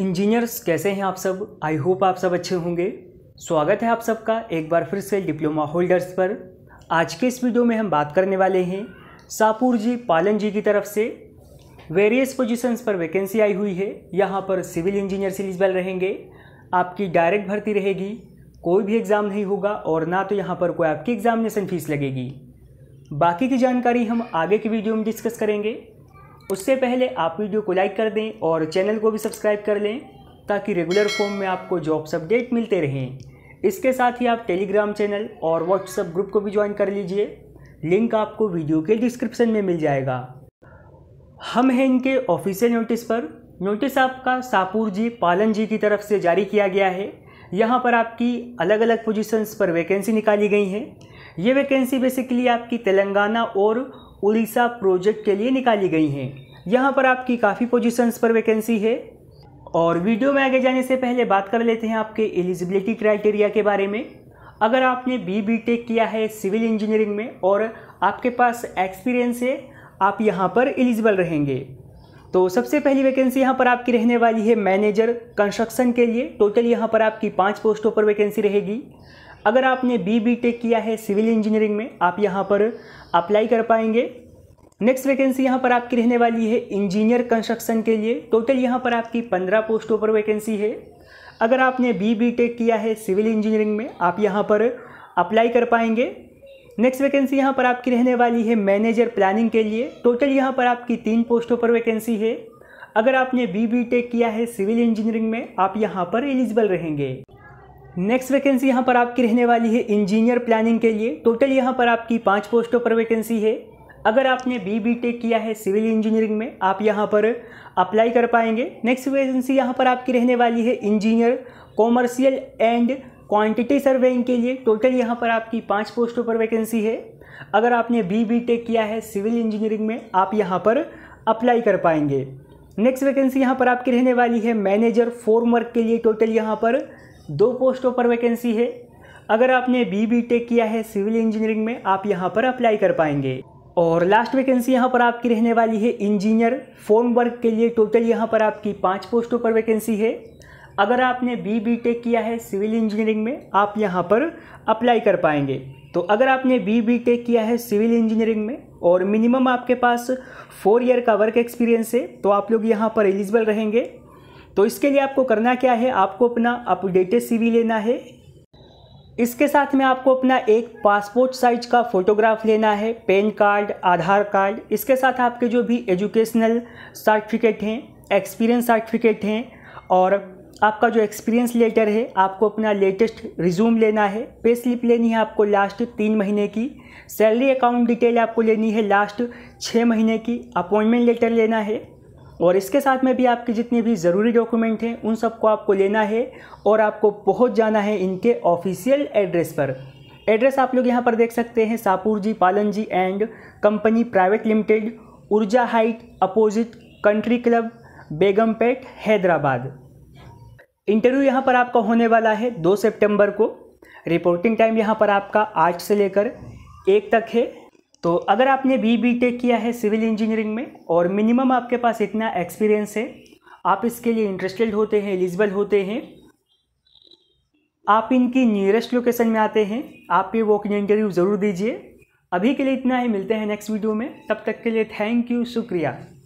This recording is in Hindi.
इंजीनियर्स कैसे हैं आप सब आई होप आप सब अच्छे होंगे स्वागत है आप सबका एक बार फिर से डिप्लोमा होल्डर्स पर आज के इस वीडियो में हम बात करने वाले हैं सापुर जी पालन जी की तरफ से वेरियस पोजीशंस पर वैकेंसी आई हुई है यहाँ पर सिविल इंजीनियर एलिजिबल रहेंगे आपकी डायरेक्ट भर्ती रहेगी कोई भी एग्ज़ाम नहीं होगा और ना तो यहाँ पर कोई आपकी एग्जामिनेशन फ़ीस लगेगी बाकी की जानकारी हम आगे की वीडियो में डिस्कस करेंगे उससे पहले आप वीडियो को लाइक कर दें और चैनल को भी सब्सक्राइब कर लें ताकि रेगुलर फॉर्म में आपको जॉब्स अपडेट मिलते रहें इसके साथ ही आप टेलीग्राम चैनल और व्हाट्सएप ग्रुप को भी ज्वाइन कर लीजिए लिंक आपको वीडियो के डिस्क्रिप्शन में मिल जाएगा हम हैं इनके ऑफिशियल नोटिस पर नोटिस आपका सापुर जी पालन जी की तरफ से जारी किया गया है यहाँ पर आपकी अलग अलग पोजीशंस पर वैकेंसी निकाली गई हैं ये वैकेंसी बेसिकली आपकी तेलंगाना और उड़ीसा प्रोजेक्ट के लिए निकाली गई हैं यहाँ पर आपकी काफ़ी पोजीशंस पर वैकेंसी है और वीडियो में आगे जाने से पहले बात कर लेते हैं आपके एलिजिबिलिटी क्राइटेरिया के बारे में अगर आपने बी बी टेक किया है सिविल इंजीनियरिंग में और आपके पास एक्सपीरियंस है आप यहाँ पर एलिजिबल रहेंगे तो सबसे पहली वैकेंसी यहाँ पर आपकी रहने वाली है मैनेजर कंस्ट्रक्शन के लिए टोटल यहाँ पर आपकी पाँच पोस्टों पर वैकेंसी रहेगी अगर आपने बी बी टेक किया है सिविल इंजीनियरिंग में आप यहाँ पर अप्लाई कर पाएंगे नेक्स्ट वैकेंसी यहाँ पर आपकी रहने वाली है इंजीनियर कंस्ट्रक्शन के लिए टोटल यहाँ पर आपकी पंद्रह पोस्टों पर वैकेंसी है अगर आपने बी बी टेक किया है सिविल इंजीनियरिंग में आप यहाँ पर अप्लाई कर पाएंगे नेक्स्ट वैकेंसी यहाँ पर आपकी रहने वाली है मैनेजर प्लानिंग के लिए टोटल यहाँ पर आपकी तीन पोस्टों पर वैकेंसी है अगर आपने बी बी टेक किया है सिविल इंजीनियरिंग में आप यहाँ पर एलिजिबल रहेंगे नेक्स्ट वैकेंसी यहाँ पर आपकी रहने वाली है इंजीनियर प्लानिंग के लिए टोटल यहाँ पर आपकी पाँच पोस्टों पर वैकेंसी है अगर आपने बी बी टेक किया है सिविल इंजीनियरिंग में आप यहाँ पर अप्लाई कर पाएंगे नेक्स्ट वैकेंसी यहाँ पर आपकी रहने वाली है engineer commercial and quantity surveying के लिए टोटल यहाँ पर आपकी पाँच पोस्टों पर वैकेंसी है अगर आपने बी बी टेक किया है सिविल इंजीनियरिंग में आप यहाँ पर अप्लाई कर पाएंगे नेक्स्ट वैकेंसी यहाँ पर आपकी रहने वाली है मैनेजर फॉर्म वर्क के लिए टोटल यहाँ पर दो पोस्टों पर वैकेंसी है अगर आपने बी बी टेक किया है सिविल इंजीनियरिंग में आप यहाँ पर अप्लाई कर पाएंगे और लास्ट वैकेंसी यहाँ पर आपकी रहने वाली है इंजीनियर फोन वर्क के लिए टोटल यहाँ पर आपकी पाँच पोस्टों पर वैकेंसी है अगर आपने बी बी टेक किया है सिविल इंजीनियरिंग में आप यहाँ पर अप्लाई कर पाएंगे तो अगर आपने बी बी टेक किया है सिविल इंजीनियरिंग में और मिनिमम आपके पास फोर ईयर का वर्क एक्सपीरियंस है तो आप लोग यहाँ पर एलिजिबल रहेंगे तो इसके लिए आपको करना क्या है आपको अपना अपडेटेड सी लेना है इसके साथ में आपको अपना एक पासपोर्ट साइज का फ़ोटोग्राफ लेना है पैन कार्ड आधार कार्ड इसके साथ आपके जो भी एजुकेशनल सर्टिफिकेट हैं एक्सपीरियंस सर्टिफिकेट हैं और आपका जो एक्सपीरियंस लेटर है आपको अपना लेटेस्ट रिज्यूम लेना है पे स्लिप लेनी है आपको लास्ट तीन महीने की सैलरी अकाउंट डिटेल आपको लेनी है लास्ट छः महीने की अपॉइंटमेंट लेटर लेना है और इसके साथ में भी आपके जितने भी ज़रूरी डॉक्यूमेंट हैं उन सबको आपको लेना है और आपको पहुंच जाना है इनके ऑफिशियल एड्रेस पर एड्रेस आप लोग यहाँ पर देख सकते हैं Shapoorji Pallonji and company private limited Urja height opposite country club Begumpet Hyderabad interview यहाँ पर आपका होने वाला है दो सितंबर को रिपोर्टिंग टाइम यहाँ पर आपका आठ से लेकर एक तक है तो अगर आपने बी बी टेक किया है सिविल इंजीनियरिंग में और मिनिमम आपके पास इतना एक्सपीरियंस है आप इसके लिए इंटरेस्टेड होते हैं एलिजिबल होते हैं आप इनकी नियरेस्ट लोकेशन में आते हैं आप ये वॉक इंटरव्यू ज़रूर दीजिए अभी के लिए इतना ही मिलते हैं नेक्स्ट वीडियो में तब तक के लिए थैंक यू शुक्रिया